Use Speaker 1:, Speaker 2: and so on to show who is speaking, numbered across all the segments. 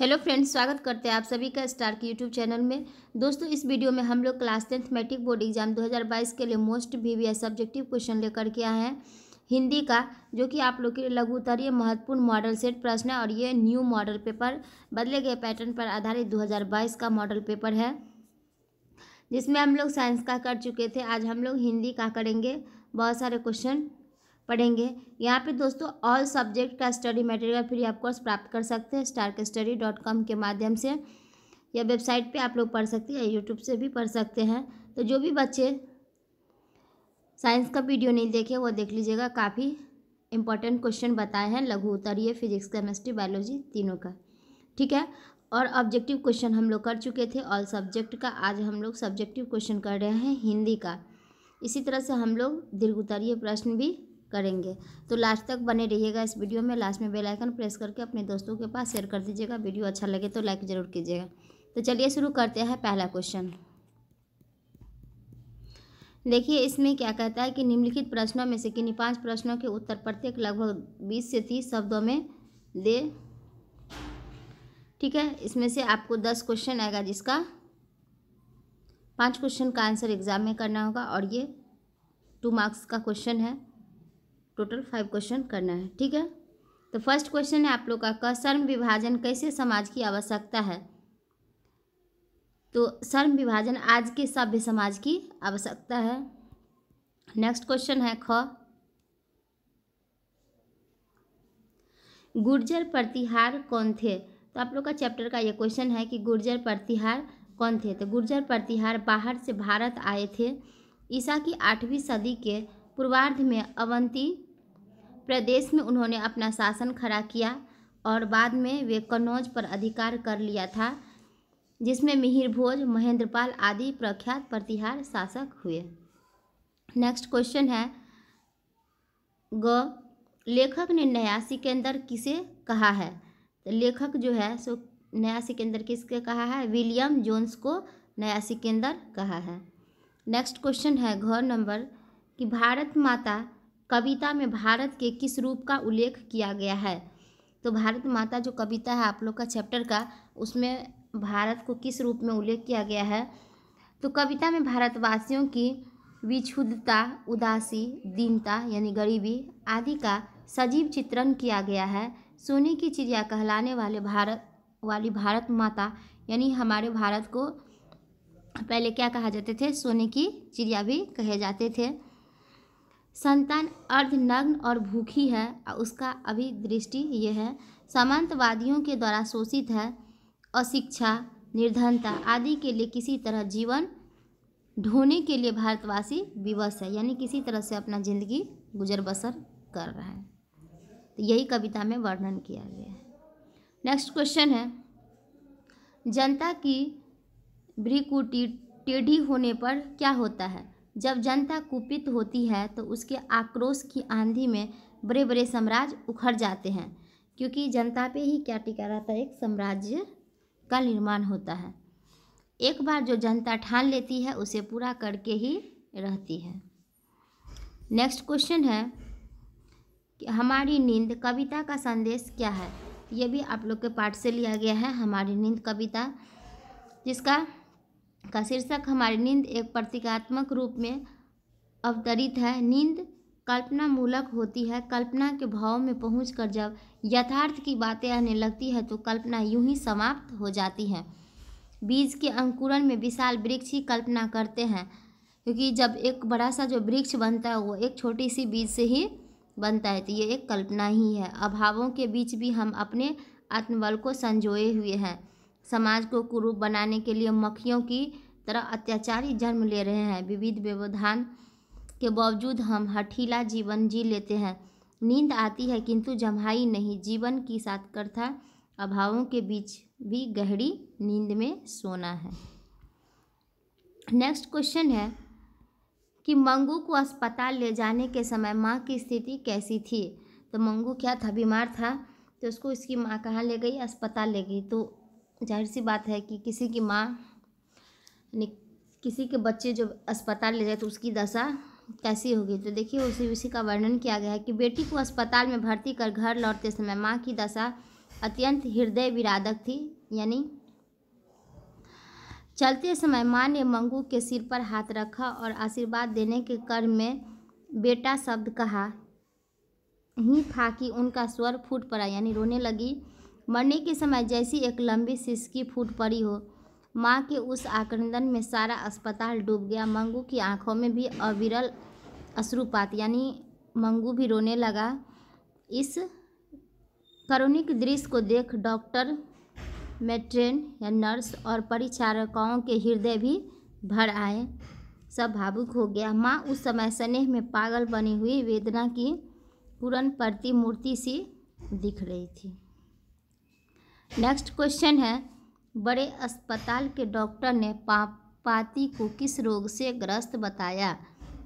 Speaker 1: hello friends स्वागत करते हैं आप सभी का स्टार के यूट्यूब चैनल में दोस्तों इस वीडियो में हम लोग class tenth matric board exam 2022 के लिए मोस्ट वीवीएस सब्जेक्टिव क्वेश्चन लेकर के आए हैं हिंदी का जो कि आप लोग के लिए लघु उत्तरीय महत्वपूर्ण मॉडल सेट प्रश्न है और ये न्यू मॉडल पेपर बदले गए पैटर्न पर आधारित दो का मॉडल पेपर है जिसमें हम लोग साइंस का कर चुके थे आज हम लोग हिंदी का करेंगे बहुत सारे क्वेश्चन पढ़ेंगे यहाँ पे दोस्तों ऑल सब्जेक्ट का study material free of course प्राप्त कर सकते हैं स्टार्क स्टडी डॉट कॉम के माध्यम से या वेबसाइट पे आप लोग पढ़ सकते हैं या यूट्यूब से भी पढ़ सकते हैं तो जो भी बच्चे साइंस का वीडियो नहीं देखे वो देख लीजिएगा काफ़ी इंपॉर्टेंट क्वेश्चन बताए हैं लघु उत्तरीय फिजिक्स केमिस्ट्री बायोलॉजी तीनों का ठीक है और ऑब्जेक्टिव क्वेश्चन हम लोग कर चुके थे ऑल सब्जेक्ट का आज हम लोग सब्जेक्टिव क्वेश्चन कर रहे हैं हिंदी का इसी तरह से हम लोग दीर्घ उत्तरीय प्रश्न भी करेंगे तो लास्ट तक बने रहिएगा इस वीडियो में लास्ट में बेल आइकन प्रेस करके अपने दोस्तों के पास शेयर कर दीजिएगा वीडियो अच्छा लगे तो लाइक ज़रूर कीजिएगा तो चलिए शुरू करते हैं पहला क्वेश्चन देखिए इसमें क्या कहता है कि निम्नलिखित प्रश्नों में से किन्हीं पांच प्रश्नों के उत्तर प्रत्येक लगभग बीस से तीस शब्दों में दे ठीक है इसमें से आपको दस क्वेश्चन आएगा जिसका पांच क्वेश्चन का आंसर एग्ज़ाम में करना होगा और ये टू मार्क्स का क्वेश्चन है टोटल फाइव क्वेश्चन करना है ठीक है तो फर्स्ट क्वेश्चन है आप लोग का क शर्म विभाजन कैसे समाज की आवश्यकता है तो सर्म विभाजन आज के सभ्य समाज की आवश्यकता है नेक्स्ट क्वेश्चन है ख गुर्जर प्रतिहार कौन थे तो आप लोग का चैप्टर का ये क्वेश्चन है कि गुर्जर प्रतिहार कौन थे तो गुर्जर प्रतिहार बाहर से भारत आए थे ईसा की आठवीं सदी के पूर्वार्ध में अवंती प्रदेश में उन्होंने अपना शासन खड़ा किया और बाद में वे कन्नौज पर अधिकार कर लिया था जिसमें मिहिर भोज महेंद्रपाल आदि प्रख्यात प्रतिहार शासक हुए नेक्स्ट क्वेश्चन है ग लेखक ने नया सिकंदर किसे कहा है तो लेखक जो है सो नया सिकंदर किसके कहा है विलियम जोन्स को नया सिकंदर कहा है नेक्स्ट क्वेश्चन है घर नंबर कि भारत माता कविता में भारत के किस रूप का उल्लेख किया गया है तो भारत माता जो कविता है आप लोग का चैप्टर का उसमें भारत को किस रूप में उल्लेख किया गया है तो कविता में भारतवासियों की विक्षुद्धता उदासी दीनता यानी गरीबी आदि का सजीव चित्रण किया गया है सोने की चिड़िया कहलाने वाले भारत वाली भारत माता यानी हमारे भारत को पहले क्या कहा जाते थे सोने की चिड़िया भी कहे जाते थे संतान अर्धनग्न और भूखी है उसका अभी दृष्टि यह है सामंतवादियों के द्वारा शोषित है अशिक्षा निर्धनता आदि के लिए किसी तरह जीवन ढोने के लिए भारतवासी विवश है यानी किसी तरह से अपना जिंदगी गुजर बसर कर रहा है तो यही कविता में वर्णन किया गया है नेक्स्ट क्वेश्चन है जनता की भ्रिकुटी टेढ़ी होने पर क्या होता है जब जनता कुपित होती है तो उसके आक्रोश की आंधी में बड़े बड़े साम्राज्य उखड़ जाते हैं क्योंकि जनता पे ही क्या टिका रहता है एक साम्राज्य का निर्माण होता है एक बार जो जनता ठान लेती है उसे पूरा करके ही रहती है नेक्स्ट क्वेश्चन है कि हमारी नींद कविता का संदेश क्या है ये भी आप लोग के पाठ से लिया गया है हमारी नींद कविता जिसका का शीर्षक हमारी नींद एक प्रतीकात्मक रूप में अवतरित है नींद कल्पना मूलक होती है कल्पना के भाव में कर जब यथार्थ की बातें आने लगती है तो कल्पना यूं ही समाप्त हो जाती है बीज के अंकुरण में विशाल वृक्ष ही कल्पना करते हैं क्योंकि जब एक बड़ा सा जो वृक्ष बनता है वो एक छोटी सी बीज से ही बनता है तो ये एक कल्पना ही है अभावों के बीच भी हम अपने आत्मबल को संजोए हुए हैं समाज को कुरूप बनाने के लिए मक्खियों की तरह अत्याचारी जन्म ले रहे हैं विविध व्यवधान के बावजूद हम हठीला जीवन जी लेते हैं नींद आती है किंतु जम्हाई नहीं जीवन की सार्थकता अभावों के बीच भी गहरी नींद में सोना है नेक्स्ट क्वेश्चन है कि मंगू को अस्पताल ले जाने के समय माँ की स्थिति कैसी थी तो मंगू क्या था बीमार था तो उसको इसकी माँ कहाँ ले गई अस्पताल ले गई तो जाहिर सी बात है कि किसी की माँ ने किसी के बच्चे जब अस्पताल ले जाए तो उसकी दशा कैसी होगी तो देखिए उसी उसी का वर्णन किया गया है कि बेटी को अस्पताल में भर्ती कर घर लौटते समय माँ की दशा अत्यंत हृदय विरादक थी यानी चलते समय माँ ने मंगू के सिर पर हाथ रखा और आशीर्वाद देने के कर्म में बेटा शब्द कहा ही था कि उनका स्वर फूट पड़ा यानी रोने लगी मरने के समय जैसी एक लंबी सिसकी फूट पड़ी हो माँ के उस आक्रंदन में सारा अस्पताल डूब गया मंगू की आंखों में भी अविरल अश्रुपात यानी मंगू भी रोने लगा इस करुणिक दृश्य को देख डॉक्टर मेट्रेन या नर्स और परिचारकाओं के हृदय भी भर आए सब भावुक हो गया माँ उस समय स्नेह में पागल बनी हुई वेदना की पूर्ण प्रतिमूर्ति सी दिख रही थी नेक्स्ट क्वेश्चन है बड़े अस्पताल के डॉक्टर ने पापाती को किस रोग से ग्रस्त बताया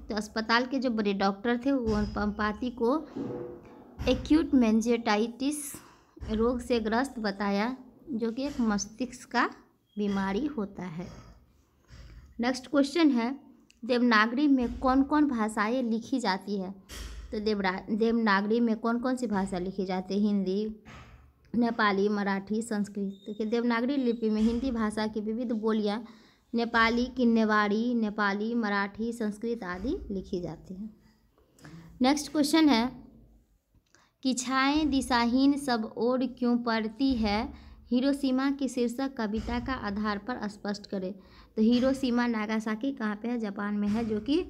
Speaker 1: तो अस्पताल के जो बड़े डॉक्टर थे वो पंपाती को एक्यूट मैंजेटाइटिस रोग से ग्रस्त बताया जो कि एक मस्तिष्क का बीमारी होता है नेक्स्ट क्वेश्चन है देवनागरी में कौन कौन भाषाएं लिखी जाती है तो देवरा देवनागरी में कौन कौन सी भाषा लिखी जाती है हिंदी नेपाली मराठी संस्कृत देखिए देवनागरी लिपि में हिंदी भाषा की विविध बोलियाँ नेपाली किन्नेवाड़ी नेपाली मराठी संस्कृत आदि लिखी जाती हैं नेक्स्ट क्वेश्चन है कि छाएँ दिशाहीन सब ओर क्यों पड़ती है हीरोसीमा की शीर्षक कविता का आधार पर स्पष्ट करें तो हीरोसीमा नागासाकी कहाँ पे है जापान में है जो कि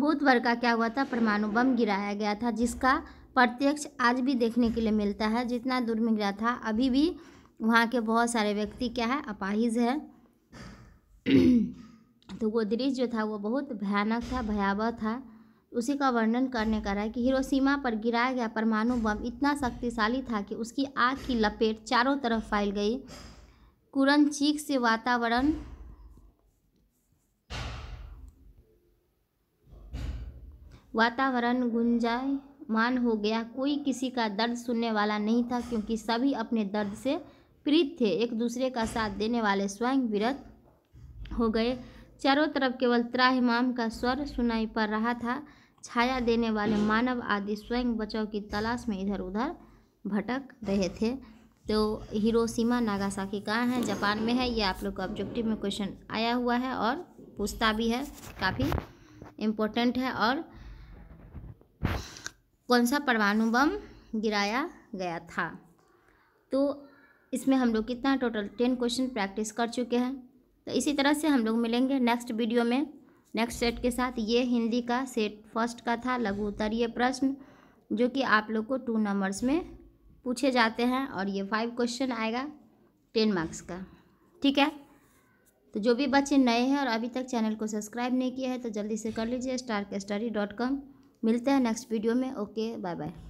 Speaker 1: बहुत वर्ग का क्या हुआ था परमाणु बम गिराया गया था जिसका प्रत्यक्ष आज भी देखने के लिए मिलता है जितना दूर गया था अभी भी वहाँ के बहुत सारे व्यक्ति क्या है अपाहिज है तो वो दृश्य जो था वो बहुत भयानक था भयावह था उसी का वर्णन करने का रहा है कि हिरोसीमा पर गिराया गया परमाणु बम इतना शक्तिशाली था कि उसकी आग की लपेट चारों तरफ फैल गई कुरन चीख से वातावरण वातावरण गुंजाई मान हो गया कोई किसी का दर्द सुनने वाला नहीं था क्योंकि सभी अपने दर्द से पीड़ित थे एक दूसरे का साथ देने वाले स्वयं विरत हो गए चारों तरफ केवल त्राहिमाम का स्वर सुनाई पड़ रहा था छाया देने वाले मानव आदि स्वयं बचाव की तलाश में इधर उधर भटक रहे थे तो हिरोशिमा नागासाकी कहाँ है जापान में है ये आप लोग का ऑब्जेक्टिव में क्वेश्चन आया हुआ है और पूछता भी है काफ़ी इम्पोर्टेंट है और कौन सा परमाणु बम गिराया गया था तो इसमें हम लोग कितना टोटल टेन क्वेश्चन प्रैक्टिस कर चुके हैं तो इसी तरह से हम लोग मिलेंगे नेक्स्ट वीडियो में नेक्स्ट सेट के साथ ये हिंदी का सेट फर्स्ट का था लघु उत्तरीय प्रश्न जो कि आप लोग को टू नंबर्स में पूछे जाते हैं और ये फाइव क्वेश्चन आएगा टेन मार्क्स का ठीक है तो जो भी बच्चे नए हैं और अभी तक चैनल को सब्सक्राइब नहीं किया है तो जल्दी से कर लीजिए स्टार के स्टडी डॉट कॉम मिलते हैं नेक्स्ट वीडियो में ओके बाय बाय